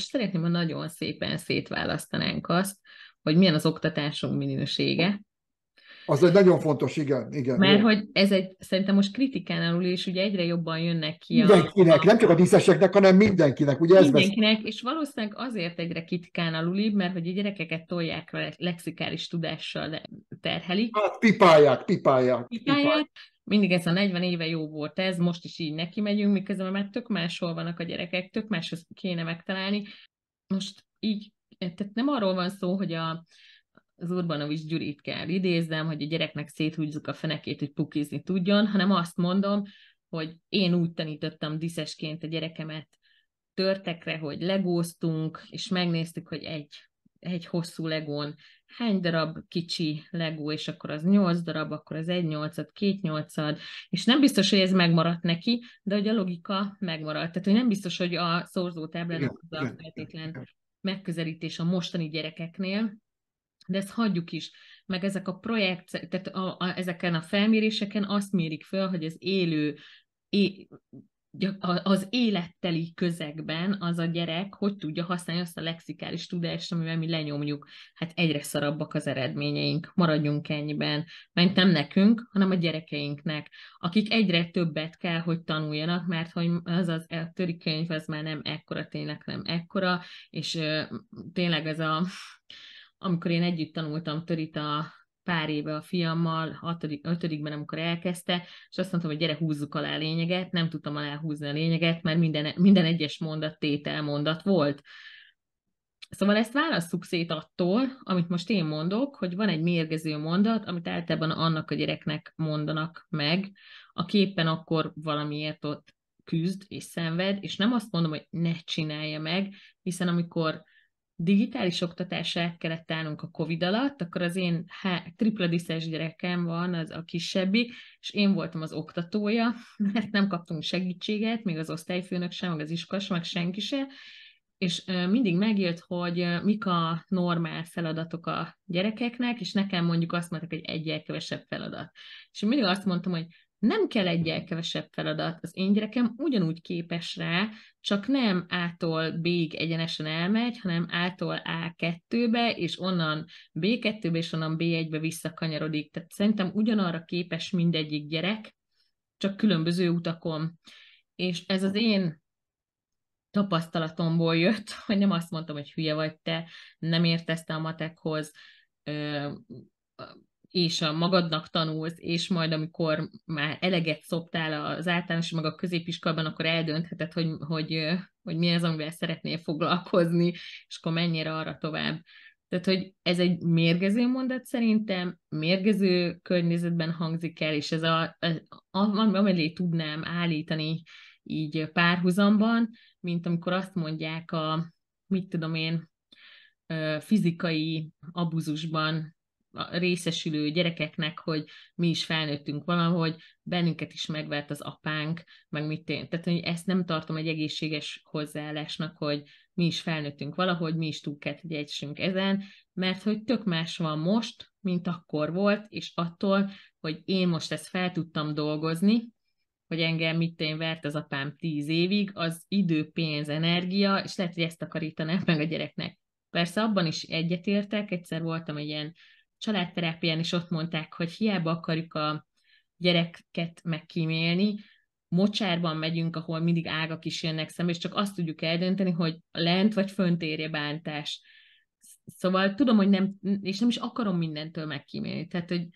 most szeretném, ha nagyon szépen szétválasztanánk azt, hogy milyen az oktatásunk minősége. Az egy nagyon fontos, igen. igen Mert jó. hogy ez egy, szerintem most kritikán alul és ugye egyre jobban jönnek ki. a. Mindenkinek, a, nem csak a díszeseknek, hanem mindenkinek. Ugye mindenkinek, ez és valószínűleg azért egyre kritikán alulibb, mert hogy a gyerekeket tolják le, lexikális tudással terhelik. Hát pipálják, pipálják. Pipálják, pipálják mindig ez a 40 éve jó volt ez, most is így neki megyünk, miközben már tök máshol vannak a gyerekek, tök máshoz kéne megtalálni. Most így, tehát nem arról van szó, hogy a, az Urbanovics Gyurit kell idéznem, hogy a gyereknek széthúzzuk a fenekét, hogy pukizni tudjon, hanem azt mondom, hogy én úgy tanítottam diszesként a gyerekemet törtekre, hogy legóztunk, és megnéztük, hogy egy, egy hosszú legón hány darab kicsi legó, és akkor az nyolc darab, akkor az egy nyolcad, két nyolcad, és nem biztos, hogy ez megmaradt neki, de hogy a logika megmaradt. Tehát, hogy nem biztos, hogy a táblán az a feltétlen megközelítés a mostani gyerekeknél, de ezt hagyjuk is. Meg ezek a projekt, tehát a, a, ezeken a felméréseken azt mérik föl, hogy az élő é, az életteli közegben az a gyerek hogy tudja használni azt a lexikális tudást, amivel mi lenyomjuk. Hát egyre szarabbak az eredményeink, maradjunk ennyiben, mert nem nekünk, hanem a gyerekeinknek, akik egyre többet kell, hogy tanuljanak, mert hogy az az a könyv, az már nem ekkora, tényleg nem ekkora, és ö, tényleg ez a amikor én együtt tanultam törít a pár éve a fiammal, hatodik, ötödikben, amikor elkezdte, és azt mondtam, hogy gyere, húzzuk alá a lényeget, nem tudtam húzni a lényeget, mert minden, minden egyes mondat tételmondat volt. Szóval ezt válasszuk szét attól, amit most én mondok, hogy van egy mérgező mondat, amit általában annak a gyereknek mondanak meg, a képen akkor valamiért ott küzd és szenved, és nem azt mondom, hogy ne csinálja meg, hiszen amikor digitális oktatás kellett állnunk a COVID alatt, akkor az én há- gyerekem van, az a kisebbi, és én voltam az oktatója, mert nem kaptunk segítséget, még az osztályfőnök sem, meg az iskolas, meg senki sem, és mindig megjött, hogy mik a normál feladatok a gyerekeknek, és nekem mondjuk azt mondták, hogy egy kevesebb feladat. És én mindig azt mondtam, hogy nem kell egyel kevesebb feladat, az én gyerekem ugyanúgy képes rá, csak nem A-tól B-ig egyenesen elmegy, hanem A-tól A2-be, és onnan B2-be, és onnan B1-be visszakanyarodik. Tehát szerintem ugyanarra képes mindegyik gyerek, csak különböző utakon. És ez az én tapasztalatomból jött, hogy nem azt mondtam, hogy hülye vagy te, nem értesz te a matekhoz, és a magadnak tanulsz, és majd amikor már eleget szoptál az általános, meg a középiskolában, akkor eldöntheted, hogy, hogy, hogy mi az, amivel szeretnél foglalkozni, és akkor mennyire arra tovább. Tehát, hogy ez egy mérgező mondat szerintem, mérgező környezetben hangzik el, és ez a, a, a amelé tudnám állítani így párhuzamban, mint amikor azt mondják a, mit tudom én, fizikai abuzusban részesülő gyerekeknek, hogy mi is felnőttünk valahogy, bennünket is megvert az apánk, meg mit én. Tehát, hogy ezt nem tartom egy egészséges hozzáállásnak, hogy mi is felnőttünk valahogy, mi is túl kellett, hogy egysünk ezen, mert hogy tök más van most, mint akkor volt, és attól, hogy én most ezt fel tudtam dolgozni, hogy engem mit én vert az apám tíz évig, az idő, pénz, energia, és lehet, hogy ezt takarítanám meg a gyereknek. Persze abban is egyetértek, egyszer voltam egy ilyen családterápián is ott mondták, hogy hiába akarjuk a gyereket megkímélni, mocsárban megyünk, ahol mindig ágak is jönnek szembe, és csak azt tudjuk eldönteni, hogy lent vagy fönt érje bántás. Szóval tudom, hogy nem, és nem is akarom mindentől megkímélni. Tehát, hogy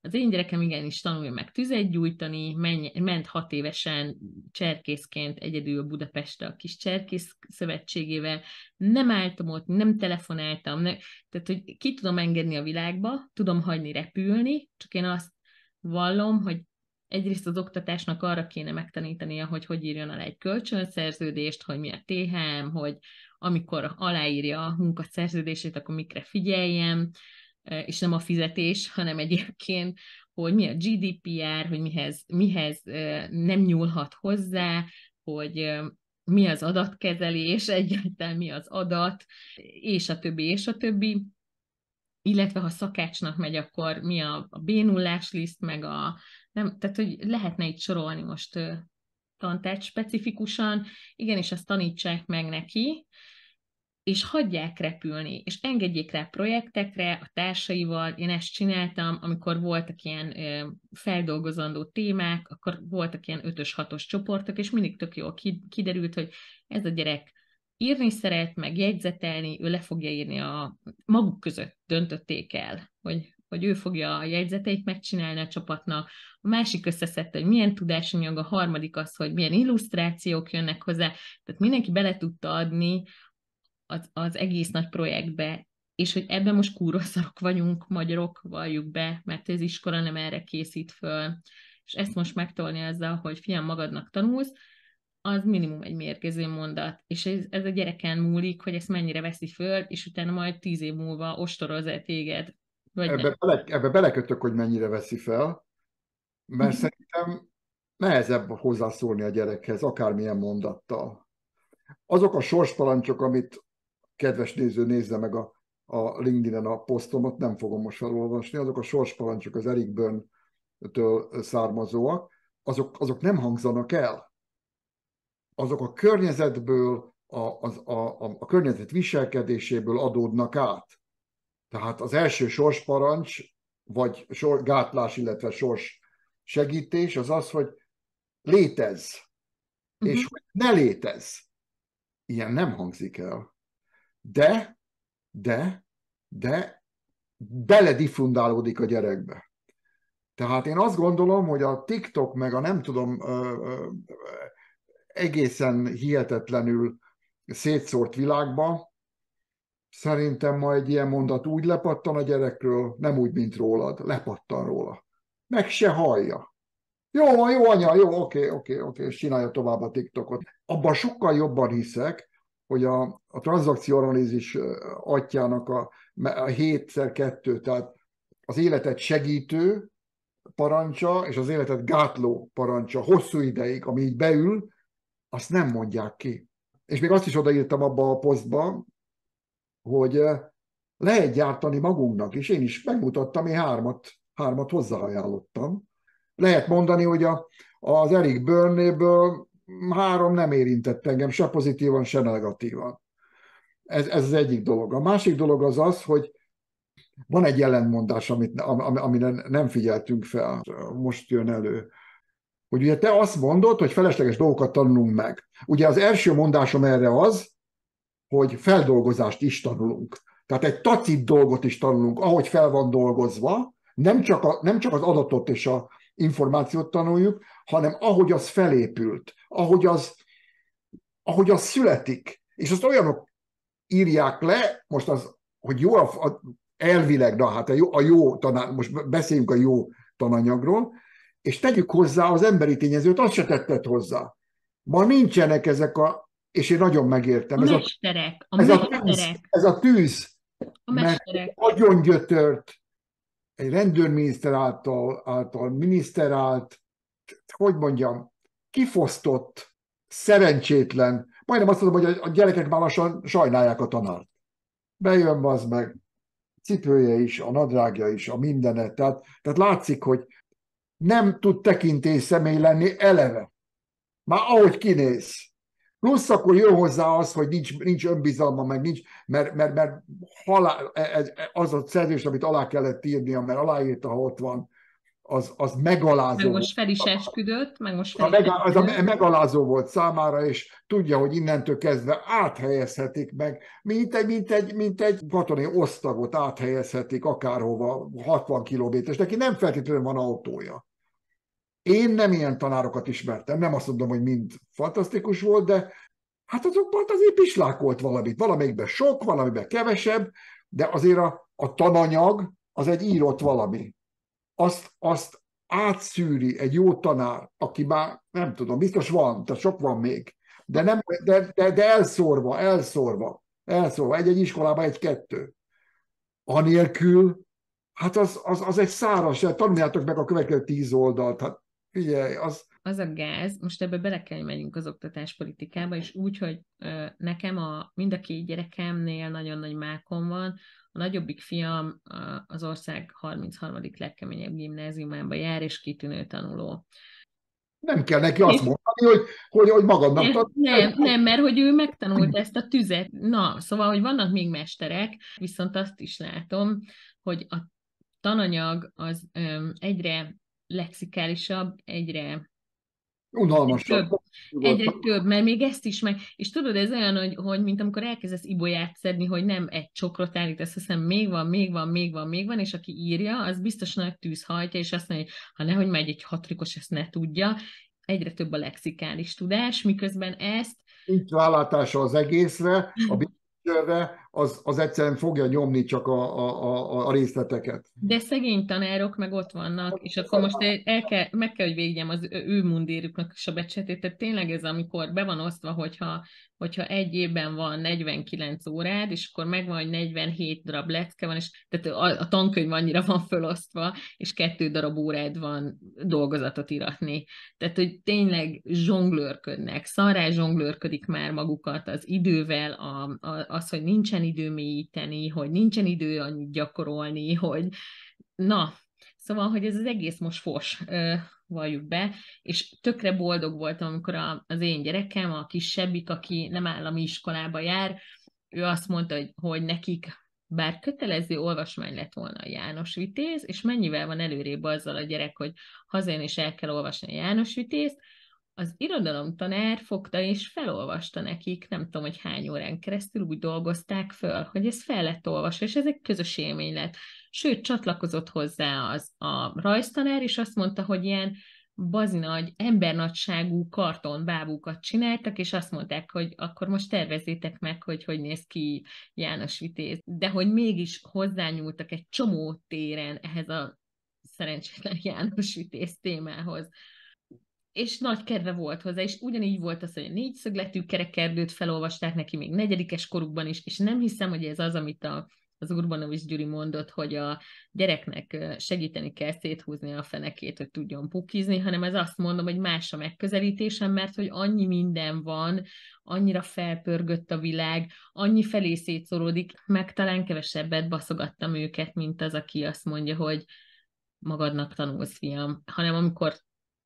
az én gyerekem igenis tanulja meg tüzet gyújtani, menj, ment hat évesen cserkészként egyedül Budapestre a kis cserkész szövetségével, nem álltam ott, nem telefonáltam, nem, tehát hogy ki tudom engedni a világba, tudom hagyni repülni, csak én azt vallom, hogy egyrészt az oktatásnak arra kéne megtanítania, hogy hogy írjon alá egy kölcsönszerződést, hogy mi a THM, hogy amikor aláírja a munkaszerződését, akkor mikre figyeljem, E, és nem a fizetés, hanem egyébként, hogy mi a GDPR, hogy mihez, mihez e, nem nyúlhat hozzá, hogy e, mi az adatkezelés, egyáltalán mi az adat, és a többi, és a többi. Illetve ha szakácsnak megy, akkor mi a, a 0 liszt, meg a... Nem, tehát, hogy lehetne itt sorolni most tantárgy specifikusan, igen, és azt tanítsák meg neki, és hagyják repülni, és engedjék rá projektekre, a társaival, én ezt csináltam, amikor voltak ilyen ö, feldolgozandó témák, akkor voltak ilyen ötös hatos csoportok, és mindig tök jól kiderült, hogy ez a gyerek írni szeret, meg jegyzetelni, ő le fogja írni a... Maguk között döntötték el, hogy, hogy ő fogja a jegyzeteit megcsinálni a csapatnak, a másik összeszedte, hogy milyen tudásanyag, a harmadik az, hogy milyen illusztrációk jönnek hozzá, tehát mindenki bele tudta adni az, az egész nagy projektbe, és hogy ebben most kúroszarok vagyunk, magyarok, valljuk be, mert ez iskola nem erre készít föl, és ezt most megtolni azzal, hogy fiam, magadnak tanulsz, az minimum egy mérgező mondat, és ez, ez a gyereken múlik, hogy ezt mennyire veszi föl, és utána majd tíz év múlva ostoroz-e téged. Vagy ebbe, bele, ebbe belekötök, hogy mennyire veszi fel, mert mhm. szerintem nehezebb hozzászólni a gyerekhez, akármilyen mondattal. Azok a sorstalancsok, amit kedves néző nézze meg a, a LinkedIn-en a posztomat, nem fogom most felolvasni, azok a sorsparancsok az Eric Byrne-től származóak, azok, azok nem hangzanak el. Azok a környezetből, a, az, a, a, a környezet viselkedéséből adódnak át. Tehát az első sorsparancs, vagy sor, gátlás, illetve sors segítés az az, hogy létez, uh-huh. Mhm. és hogy ne létez. Ilyen nem hangzik el de, de, de belediffundálódik a gyerekbe. Tehát én azt gondolom, hogy a TikTok meg a nem tudom ö, ö, egészen hihetetlenül szétszórt világba, szerintem ma egy ilyen mondat úgy lepattan a gyerekről, nem úgy, mint rólad, lepattan róla. Meg se hallja. Jó, jó anya, jó, oké, oké, oké, és csinálja tovább a TikTokot. Abban sokkal jobban hiszek, hogy a, a tranzakcióanalízis atyának a, a 7x2, tehát az életet segítő parancsa és az életet gátló parancsa hosszú ideig, ami így beül, azt nem mondják ki. És még azt is odaírtam abba a posztba, hogy lehet gyártani magunknak, és én is megmutattam, én hármat, hármat hozzáajánlottam. Lehet mondani, hogy a, az Eric Burnéből három nem érintett engem, se pozitívan, se negatívan. Ez, ez az egyik dolog. A másik dolog az az, hogy van egy ellentmondás, amit, am, amire nem figyeltünk fel, most jön elő. Hogy ugye te azt mondod, hogy felesleges dolgokat tanulunk meg. Ugye az első mondásom erre az, hogy feldolgozást is tanulunk. Tehát egy tacit dolgot is tanulunk, ahogy fel van dolgozva, nem csak, a, nem csak az adatot és a információt tanuljuk, hanem ahogy az felépült ahogy az, ahogy az születik. És azt olyanok írják le, most az, hogy jó, a, a, elvileg, na hát a jó, a jó tanár, most beszéljünk a jó tananyagról, és tegyük hozzá az emberi tényezőt, azt se tetted hozzá. Ma nincsenek ezek a, és én nagyon megértem. A ez mesterek, a, a ez mesterek. A tűz, ez a tűz. A mesterek. Nagyon gyötört, egy rendőrminiszter által, által állt, hogy mondjam, kifosztott, szerencsétlen, majdnem azt mondom, hogy a gyerekek már lassan sajnálják a tanárt. Bejön az meg, cipője is, a nadrágja is, a mindenet. Tehát, tehát látszik, hogy nem tud tekintély személy lenni eleve. Már ahogy kinéz. Plusz akkor jön hozzá az, hogy nincs, nincs önbizalma, meg nincs, mert, mert, mert halál, ez, e, az a szerzés, amit alá kellett írnia, mert aláírta, ha ott van, az, az megalázó. Meg most fel is esküdött, meg most fel a mega, Az a megalázó volt számára, és tudja, hogy innentől kezdve áthelyezhetik meg, mint egy, mint egy, mint egy katonai osztagot áthelyezhetik akárhova, 60 kilométeres. Neki nem feltétlenül van autója. Én nem ilyen tanárokat ismertem, nem azt mondom, hogy mind fantasztikus volt, de hát azokban azért pislákolt valamit. Valamelyikben sok, valamiben kevesebb, de azért a, a tananyag az egy írott valami azt, azt átszűri egy jó tanár, aki már nem tudom, biztos van, de sok van még, de, nem, de, de, de elszórva, elszórva, elszórva, egy-egy iskolában egy-kettő. Anélkül, hát az, az, az egy száraz, tanuljátok meg a következő tíz oldalt, hát figyelj, az, az a gáz, most ebbe bele kell, hogy menjünk az oktatáspolitikába, és úgy, hogy nekem a, mind a két gyerekemnél nagyon nagy mákon van, a nagyobbik fiam az ország 33. legkeményebb gimnáziumába jár, és kitűnő tanuló. Nem kell neki azt mondani, hogy, hogy, hogy magadnak nem, tart. Nem, nem, mert hogy ő megtanult ezt a tüzet. Na, szóval, hogy vannak még mesterek, viszont azt is látom, hogy a tananyag az egyre lexikálisabb, egyre egy-egy több, mert még ezt is meg. És tudod, ez olyan, hogy, hogy mint amikor elkezdesz ibolyát szedni, hogy nem egy csokrot állítasz, hiszen még van, még van, még van, még van, és aki írja, az biztos nagy tűzhajtja, és azt mondja, hogy ha nehogy már egy hatrikos ezt ne tudja, egyre több a lexikális tudás, miközben ezt... Nincs vállátása az egészre, a biztonságra, az, az egyszerűen fogja nyomni csak a, a, a részleteket. De szegény tanárok meg ott vannak, és akkor most el kell, meg kell, hogy végjegyem az ő mundérüknek is a becsetét, tehát tényleg ez, amikor be van osztva, hogyha hogyha egy évben van 49 órád, és akkor megvan, hogy 47 darab lecke van, és tehát a, a tankönyv annyira van fölosztva, és kettő darab órád van dolgozatot iratni. Tehát, hogy tényleg zsonglőrködnek, szarrá zsonglőrködik már magukat az idővel, a, a, az, hogy nincsen idő mélyíteni, hogy nincsen idő annyit gyakorolni, hogy na, Szóval, hogy ez az egész most fos valljuk be, és tökre boldog voltam, amikor a, az én gyerekem, a kisebbik, aki nem állami iskolába jár, ő azt mondta, hogy, hogy nekik bár kötelező olvasmány lett volna a János Vitéz, és mennyivel van előrébb azzal a gyerek, hogy hazajön és el kell olvasni a János Vitézt, az irodalomtanár fogta és felolvasta nekik, nem tudom, hogy hány órán keresztül úgy dolgozták föl, hogy ez fel lett olvasva, és ez egy közös élmény lett. Sőt, csatlakozott hozzá az a rajztanár, és azt mondta, hogy ilyen bazinagy, embernagyságú kartonbábúkat csináltak, és azt mondták, hogy akkor most tervezétek meg, hogy hogy néz ki János Vitéz. De hogy mégis hozzányúltak egy csomó téren ehhez a szerencsétlen János Vitéz témához és nagy kedve volt hozzá, és ugyanígy volt az, hogy a négyszögletű kerekerdőt felolvasták neki még negyedikes korukban is, és nem hiszem, hogy ez az, amit a, az Urbanovics Gyuri mondott, hogy a gyereknek segíteni kell széthúzni a fenekét, hogy tudjon pukizni, hanem ez azt mondom, hogy más a megközelítésem, mert hogy annyi minden van, annyira felpörgött a világ, annyi felé szétszoródik, meg talán kevesebbet baszogattam őket, mint az, aki azt mondja, hogy magadnak tanulsz, fiam, hanem amikor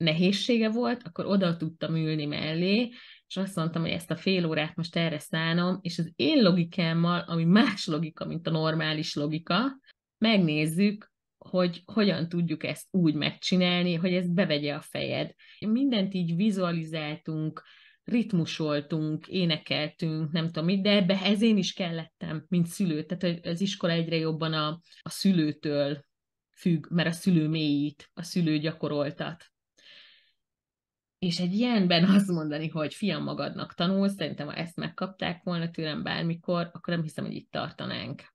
nehézsége volt, akkor oda tudtam ülni mellé, és azt mondtam, hogy ezt a fél órát most erre szánom, és az én logikámmal, ami más logika, mint a normális logika, megnézzük, hogy hogyan tudjuk ezt úgy megcsinálni, hogy ez bevegye a fejed. Mindent így vizualizáltunk, ritmusoltunk, énekeltünk, nem tudom mit, de ebbe ez én is kellettem, mint szülő. Tehát az iskola egyre jobban a, a szülőtől függ, mert a szülő mélyít, a szülő gyakoroltat és egy ilyenben azt mondani, hogy fiam magadnak tanulsz, szerintem ha ezt megkapták volna tőlem bármikor, akkor nem hiszem, hogy itt tartanánk.